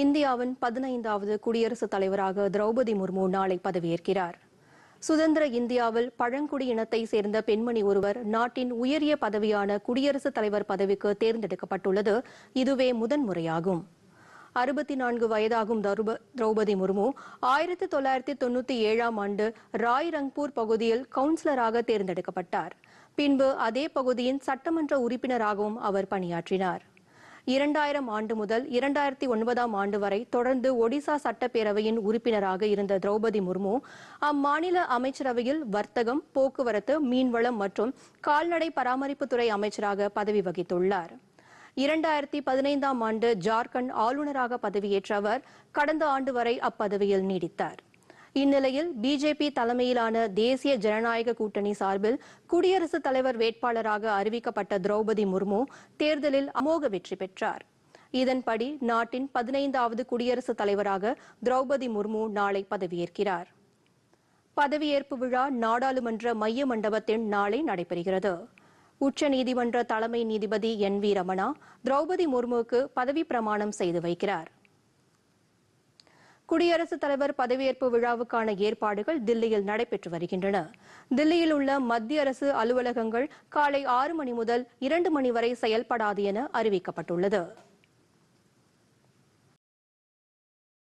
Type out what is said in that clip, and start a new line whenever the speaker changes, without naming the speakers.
இந்தியாவின் பதினைந்தாவது குடியரசுத் தலைவராக திரௌபதி முர்மு நாளை பதவியேற்கிறார் சுதந்திர இந்தியாவில் பழங்குடி இனத்தை சேர்ந்த பெண்மணி ஒருவர் நாட்டின் உயரிய பதவியான குடியரசுத் தலைவர் பதவிக்கு தேர்ந்தெடுக்கப்பட்டுள்ளது இதுவே முதன்முறையாகும் அறுபத்தி நான்கு வயதாகும் திரௌபதி முர்மு ஆயிரத்தி தொள்ளாயிரத்தி தொன்னூத்தி ஏழாம் ஆண்டு ராய் ரங்பூர் பகுதியில் கவுன்சிலராக தேர்ந்தெடுக்கப்பட்டார் பின்பு அதே பகுதியின் சட்டமன்ற உறுப்பினராகவும் அவர் பணியாற்றினார் இரண்டாயிரம் ஆண்டு முதல் இரண்டாயிரத்தி ஒன்பதாம் ஆண்டு வரை தொடர்ந்து ஒடிசா சட்டப்பேரவையின் உறுப்பினராக இருந்த திரௌபதி முர்மு அம்மாநில அமைச்சரவையில் வர்த்தகம் போக்குவரத்து மீன்வளம் மற்றும் கால்நடை பராமரிப்புத்துறை அமைச்சராக பதவி வகித்துள்ளார் இரண்டாயிரத்தி பதினைந்தாம் ஆண்டு ஜார்க்கண்ட் ஆளுநராக பதவியேற்ற அவர் கடந்த ஆண்டு வரை அப்பதவியில் நீடித்தார் இந்நிலையில் பிஜேபி தலைமையிலான தேசிய ஜனநாயக கூட்டணி சார்பில் குடியரசுத் தலைவர் வேட்பாளராக அறிவிக்கப்பட்ட திரௌபதி முர்மு தேர்தலில் அமோக வெற்றி பெற்றார் இதன்படி நாட்டின் பதினைந்தாவது குடியரசுத் தலைவராக திரௌபதி முர்மு நாளை பதவியேற்கிறார் பதவியேற்பு விழா நாடாளுமன்ற மைய மண்டபத்தில் நாளை நடைபெறுகிறது உச்சநீதிமன்ற தலைமை நீதிபதி என் வி ரமணா திரௌபதி முர்முவுக்கு பதவி பிரமாணம் செய்து வைக்கிறாா் குடியரசுத் தலைவர் பதவியேற்பு விழாவுக்கான ஏற்பாடுகள் தில்லியில் நடைபெற்று வருகின்றன தில்லியில் உள்ள மத்திய அரசு அலுவலகங்கள் காலை ஆறு மணி முதல் இரண்டு மணி வரை செயல்படாது என அறிவிக்கப்பட்டுள்ளது